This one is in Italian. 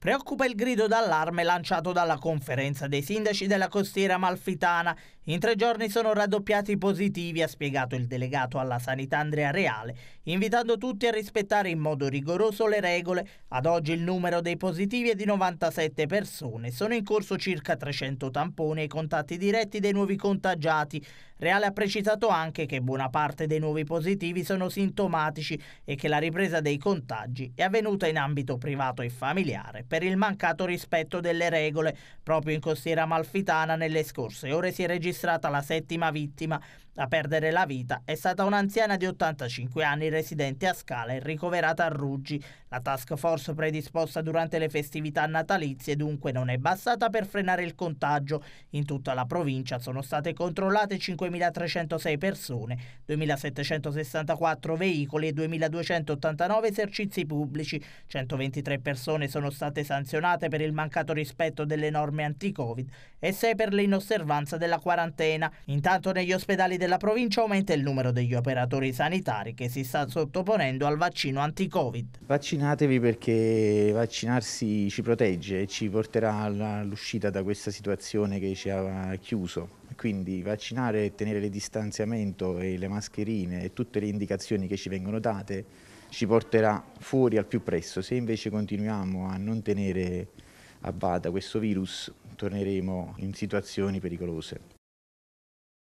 Preoccupa il grido d'allarme lanciato dalla conferenza dei sindaci della costiera malfitana. In tre giorni sono raddoppiati i positivi, ha spiegato il delegato alla sanità Andrea Reale, invitando tutti a rispettare in modo rigoroso le regole. Ad oggi il numero dei positivi è di 97 persone. Sono in corso circa 300 tamponi ai contatti diretti dei nuovi contagiati. Reale ha precisato anche che buona parte dei nuovi positivi sono sintomatici e che la ripresa dei contagi è avvenuta in ambito privato e familiare per il mancato rispetto delle regole. Proprio in costiera malfitana nelle scorse ore si è registrata la settima vittima. A perdere la vita è stata un'anziana di 85 anni residente a Scala e ricoverata a Ruggi. La task force predisposta durante le festività natalizie dunque non è bastata per frenare il contagio. In tutta la provincia sono state controllate 5.306 persone, 2.764 veicoli e 2.289 esercizi pubblici. 123 persone sono state state sanzionate per il mancato rispetto delle norme anti-Covid e 6 per l'inosservanza della quarantena. Intanto negli ospedali della provincia aumenta il numero degli operatori sanitari che si sta sottoponendo al vaccino anti-Covid. Vaccinatevi perché vaccinarsi ci protegge e ci porterà all'uscita da questa situazione che ci ha chiuso. Quindi vaccinare e tenere il distanziamento e le mascherine e tutte le indicazioni che ci vengono date ci porterà fuori al più presto. Se invece continuiamo a non tenere a bada questo virus, torneremo in situazioni pericolose.